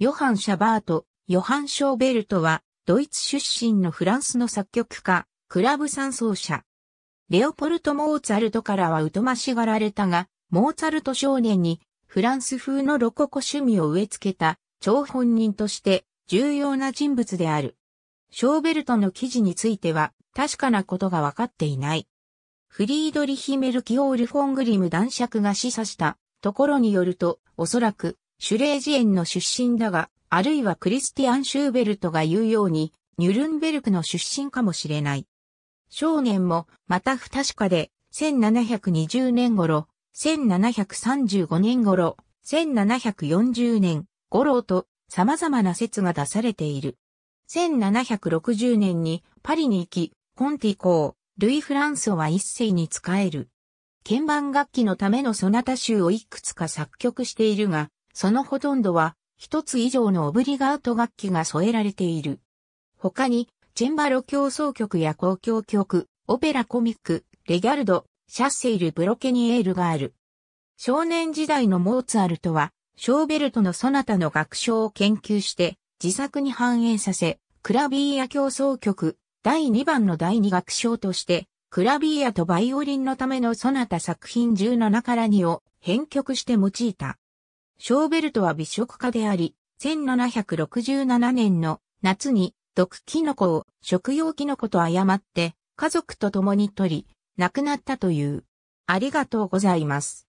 ヨハン・シャバート、ヨハン・ショーベルトは、ドイツ出身のフランスの作曲家、クラブ三奏者。レオポルト・モーツァルトからは疎ましがられたが、モーツァルト少年にフランス風のロココ趣味を植え付けた張本人として重要な人物である。ショーベルトの記事については確かなことが分かっていない。フリードリヒ・メルキオール・フォングリム男爵が示唆したところによると、おそらくシュレージエンの出身だが、あるいはクリスティアン・シューベルトが言うように、ニュルンベルクの出身かもしれない。少年も、また不確かで、1720年頃、1735年頃、1740年頃と様々な説が出されている。1760年にパリに行き、コンティ公、ルイ・フランソは一世に仕える。鍵盤楽器のためのソナタ集をいくつか作曲しているが、そのほとんどは一つ以上のオブリガート楽器が添えられている。他に、チェンバロ競争曲や公共曲、オペラコミック、レギャルド、シャッセイル・ブロケニエールがある。少年時代のモーツァルトは、ショーベルトのソナタの楽章を研究して、自作に反映させ、クラビーヤ競争曲、第2番の第2楽章として、クラビーヤとバイオリンのためのソナタ作品17から2を編曲して用いた。ショーベルトは美食家であり、1767年の夏に毒キノコを食用キノコと誤って家族と共に取り、亡くなったという。ありがとうございます。